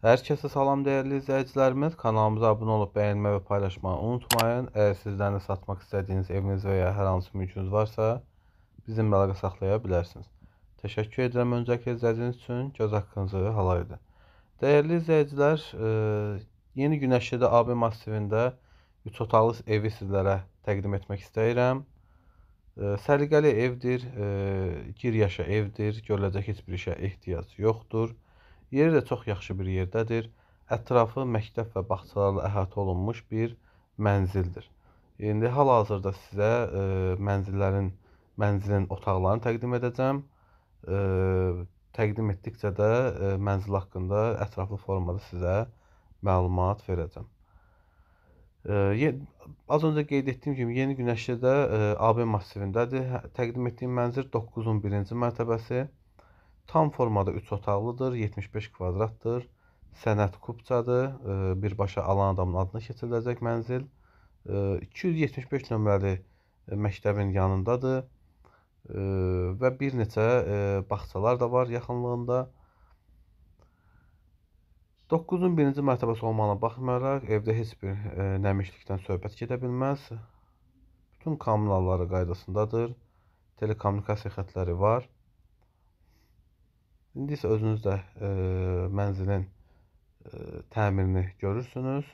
Hər kəsə salam dəyərli izləyicilərimiz. Kanalımıza abunə olub bəyənmə və paylaşmağı unutmayın. Əgər sizlərlə satmaq istədiyiniz eviniz və ya hər hansı mülkünüz varsa, bizimlə əlaqə saxlaya bilərsiniz. Təşəkkür edirəm öncəki izlədiyiniz üçün. Göz haqqınızı halal edin. Dəyərli izləyicilər, e, yeni günəşlidə AB massivində 3 otaqlı evi sizlərə təqdim etmək istəyirəm. E, səliqəli evdir, gir e, yaşa evdir, görüləcək heç bir işə ehtiyac yoxdur. Yeri də çox yaxşı bir yerdədir. Ətrafı məktəb və bağçalarla əhatə olunmuş bir mənzildir. İndi hal-hazırda sizə e, mənzillərin mənzilin otaqlarını təqdim edəcəm. E, təqdim etdikcə də e, mənzil haqqında ətraflı formada sizə məlumat verəcəm. E, az öncə qeyd etdiyim kimi Yeni Günəşli də e, AB massivindədir. Hə, təqdim etdiyim mənzil 9-un 1-ci mərtəbəsi. Tam formada 3 otaqlıdır, 75 kvadratdır. Sənəd kupçadır. E, birbaşa alan adamın adına keçiriləcək mənzil. 275 e, nömrəli e, məktəbin yanındadır. Və bir neçə bağçalar da var yaxınlığında. 9-un 1-ci mərtəbəsi olmağına baxmayaraq evdə heç bir nəmişlikdən söhbət gedə bilməz. Bütün kommunalları qaydasındadır. Telekommunikasiya xətləri var. İndi isə özünüz də e, mənzilin e, təmirini görürsünüz.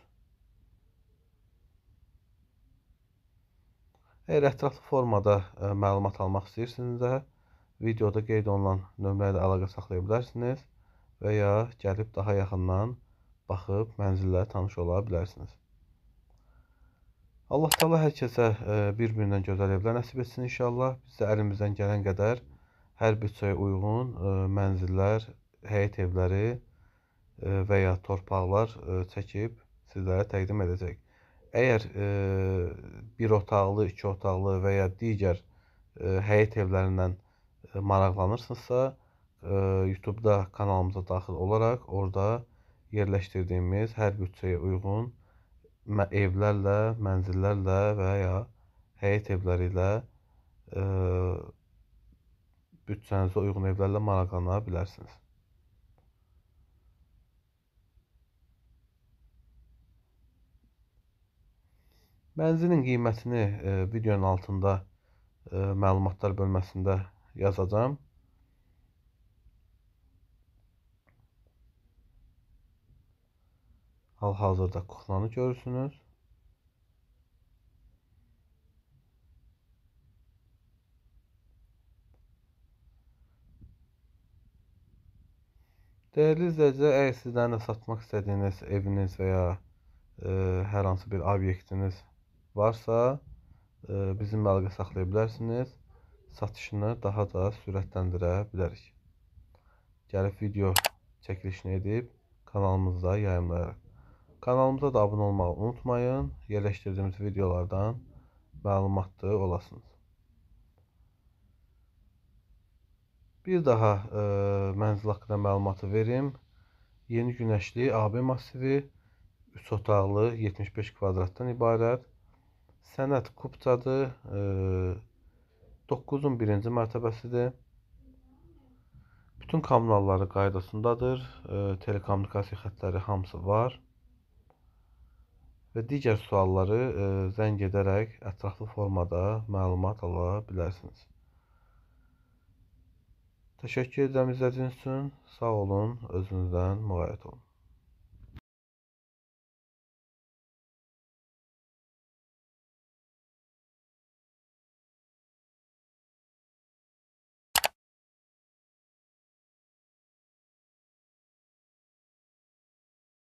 Əgər ətraflı formada e, məlumat almaq istəyirsinizsə, də, videoda qeyd olunan nömrə ilə əlaqə saxlaya bilərsiniz və ya gəlib daha yaxından baxıb mənzillə tanış ola bilərsiniz. Allah təala hər kəsə e, bir-birindən gözəl evlər nəsib etsin inşallah. Biz də əlimizdən gələn qədər Hər büdcəyə uyğun e, mənzillər, həyət evləri e, və ya torpaqlar e, çəkib sizlərə təqdim edəcək. Əgər bir otaqlı, iki otaqlı və ya digər həyət evlərindən maraqlanırsınızsa, YouTube-da kanalımıza daxil olaraq orada yerləşdirdiyimiz hər büdcəyə uyğun evlərlə, mənzillərlə və ya həyət evləri ilə büdcənizə uyğun evlərlə maraqlana bilərsiniz. Mənzilin qiymətini e, videonun altında e, məlumatlar bölməsində yazacağam. Hal-hazırda kuklanı görürsünüz. Dəyərli izləyicilər, əgər sizlərin də satmaq istədiyiniz eviniz və ya e, hər hansı bir obyektiniz varsa, e, bizimlə əlaqə saxlaya bilərsiniz. Satışını daha da sürətləndirə bilərik. Gəlib video çəkilişini edib kanalımızda yayımlayarıq. Kanalımıza da abunə olmağı unutmayın. Yerləşdirdiyimiz videolardan məlumatlı olasınız. Bir daha e, mənzil haqqında məlumatı verim. Yeni günəşli AB masivi 3 otaqlı 75 kvadratdan ibarət. Sənət kupcadır. E, 9-un 1-ci mərtəbəsidir. Bütün kommunalları qaydasındadır. E, telekommunikasiya xətləri hamısı var. Və digər sualları e, zəng edərək ətraflı formada məlumat ala bilərsiniz. Təşəkkür edirəm izlədiyiniz üçün. Sağ olun, özünüzdən müğayət olun.